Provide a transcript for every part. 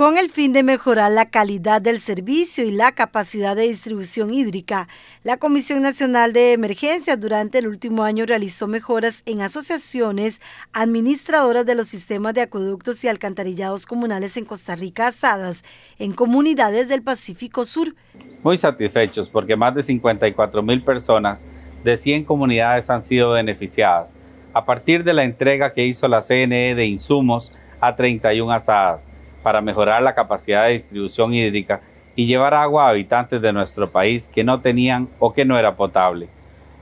Con el fin de mejorar la calidad del servicio y la capacidad de distribución hídrica, la Comisión Nacional de Emergencias durante el último año realizó mejoras en asociaciones administradoras de los sistemas de acueductos y alcantarillados comunales en Costa Rica asadas en comunidades del Pacífico Sur. Muy satisfechos porque más de 54 mil personas de 100 comunidades han sido beneficiadas a partir de la entrega que hizo la CNE de insumos a 31 asadas para mejorar la capacidad de distribución hídrica y llevar agua a habitantes de nuestro país que no tenían o que no era potable.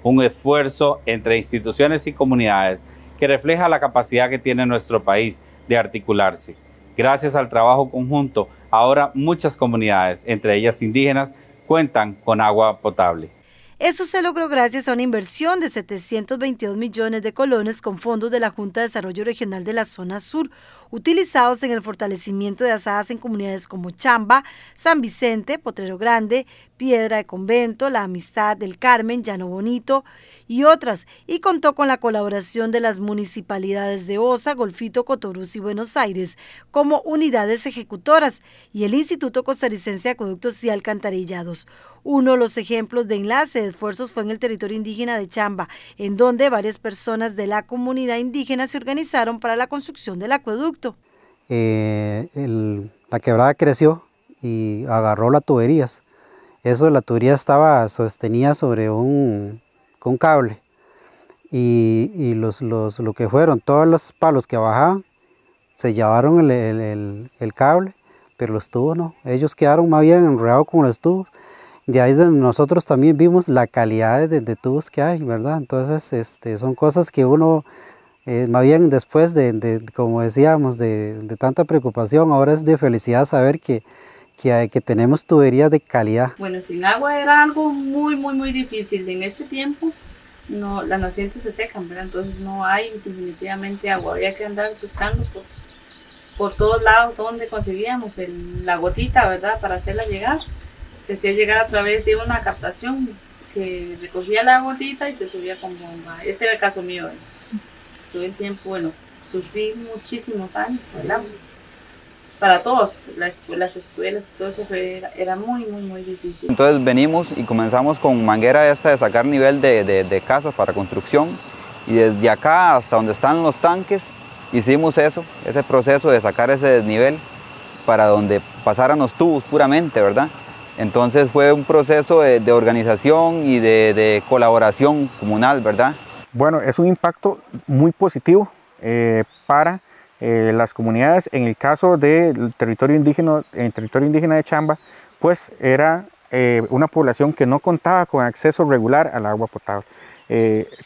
Un esfuerzo entre instituciones y comunidades que refleja la capacidad que tiene nuestro país de articularse. Gracias al trabajo conjunto, ahora muchas comunidades, entre ellas indígenas, cuentan con agua potable. Eso se logró gracias a una inversión de 722 millones de colones con fondos de la Junta de Desarrollo Regional de la Zona Sur, utilizados en el fortalecimiento de asadas en comunidades como Chamba, San Vicente, Potrero Grande, Piedra de Convento, La Amistad del Carmen, Llano Bonito y otras, y contó con la colaboración de las municipalidades de Osa, Golfito, Cotoruz y Buenos Aires como unidades ejecutoras y el Instituto Costarricense de Acueductos y Alcantarillados. Uno de los ejemplos de enlace de esfuerzos fue en el territorio indígena de Chamba, en donde varias personas de la comunidad indígena se organizaron para la construcción del acueducto. Eh, la quebrada creció y agarró las tuberías. Eso, la tubería estaba sostenida sobre un, cable y, los, lo que fueron, todos los palos que bajaban, se llevaron el, cable, pero los tubos no. Ellos quedaron más bien enredados con los tubos de ahí nosotros también vimos la calidad de, tubos que hay, ¿verdad? Entonces, este, son cosas que uno, eh, más bien después de, como decíamos, de, tanta preocupación, ahora es de felicidad saber que, que, que tenemos tuberías de calidad. Bueno, sin agua era algo muy, muy, muy difícil. En este tiempo no, las nacientes se secan, ¿verdad? Entonces no hay definitivamente agua. Había que andar buscando por, todos lados donde conseguíamos la gotita, ¿verdad? Para hacerla llegar. Decía llegar a través de una captación que recogía la gotita y se subía con bomba. Ese era el caso mío. tuve ¿eh? Todo tiempo, bueno, sufrí muchísimos años, ¿verdad? Para todos, las, las escuelas, todo eso era, muy, muy, muy difícil. Entonces venimos y comenzamos con manguera esta de sacar nivel de, de, de casas para construcción y desde acá hasta donde están los tanques hicimos eso, ese proceso de sacar ese desnivel para donde pasaran los tubos puramente, ¿verdad? Entonces fue un proceso de, organización y de, colaboración comunal, ¿verdad? Bueno, es un impacto muy positivo eh, para eh, las comunidades. En el caso del territorio indígena, territorio indígena de Chamba, pues era eh, una población que no contaba con acceso regular al agua potable.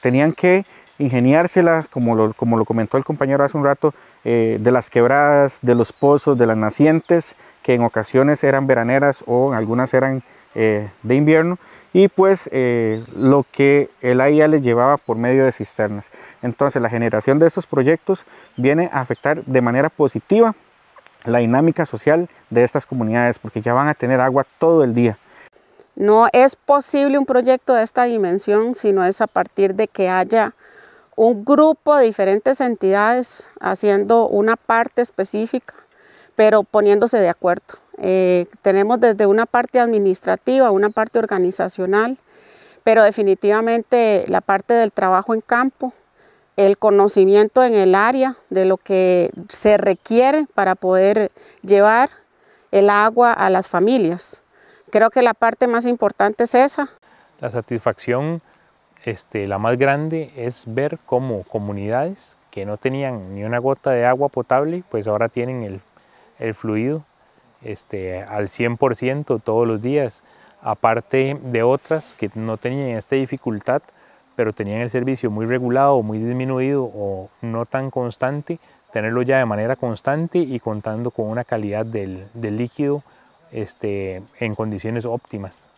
tenían que ingeniárselas, como lo comentó el compañero hace un rato, de las quebradas, de los pozos, de las nacientes, que en ocasiones eran veraneras o en algunas eran eh, de invierno y pues eh, lo que el AIA les llevaba por medio de cisternas. Entonces la generación de estos proyectos viene a afectar de manera positiva la dinámica social de estas comunidades porque ya van a tener agua todo el día. No es posible un proyecto de esta dimensión si no es a partir de que haya un grupo de diferentes entidades haciendo una parte específica pero poniéndose de acuerdo. Eh, tenemos desde una parte administrativa, una parte organizacional, pero definitivamente la parte del trabajo en campo, el conocimiento en el área de lo que se requiere para poder llevar el agua a las familias. Creo que la parte más importante es esa. La satisfacción, este, la más grande, es ver cómo comunidades que no tenían ni una gota de agua potable, pues ahora tienen el el fluido este, al 100% todos los días, aparte de otras que no tenían esta dificultad, pero tenían el servicio muy regulado, muy disminuido o no tan constante, tenerlo ya de manera constante y contando con una calidad del, del líquido este, en condiciones óptimas.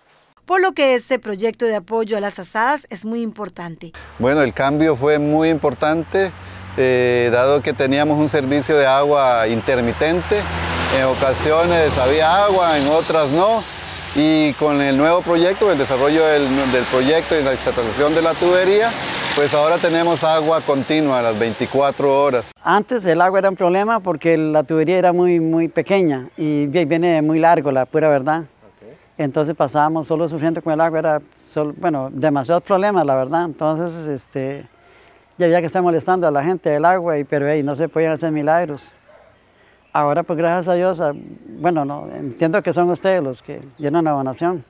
Por lo que este proyecto de apoyo a las asadas es muy importante. Bueno, el cambio fue muy importante. Eh, dado que teníamos un servicio de agua intermitente. En ocasiones había agua, en otras no. Y con el nuevo proyecto, el desarrollo del, proyecto y la instalación de la tubería, pues ahora tenemos agua continua a las 24 horas. Antes el agua era un problema porque la tubería era muy, muy pequeña y viene muy largo, la pura verdad. Entonces pasábamos solo sufriendo con el agua, era bueno, demasiados problemas, la verdad. Entonces, este, ya había que estar molestando a la gente del agua, y, pero ahí no se podían hacer milagros. Ahora, pues gracias a Dios, ah, bueno, no, entiendo que son ustedes los que llenan la donación.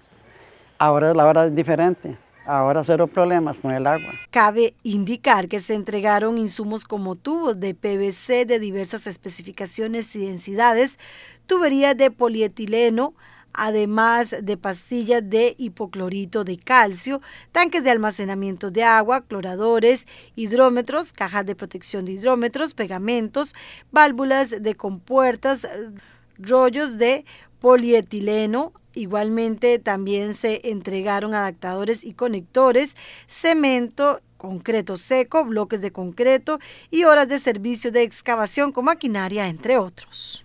Ahora la hora es diferente. Ahora cero problemas con el agua. Cabe indicar que se entregaron insumos como tubos de PVC de diversas especificaciones y densidades, tuberías de polietileno, además de pastillas de hipoclorito de calcio, tanques de almacenamiento de agua, cloradores, hidrómetros, cajas de protección de hidrómetros, pegamentos, válvulas de compuertas, rollos de polietileno, Igualmente también se entregaron adaptadores y conectores, cemento, concreto seco, bloques de concreto y horas de servicio de excavación con maquinaria, entre otros.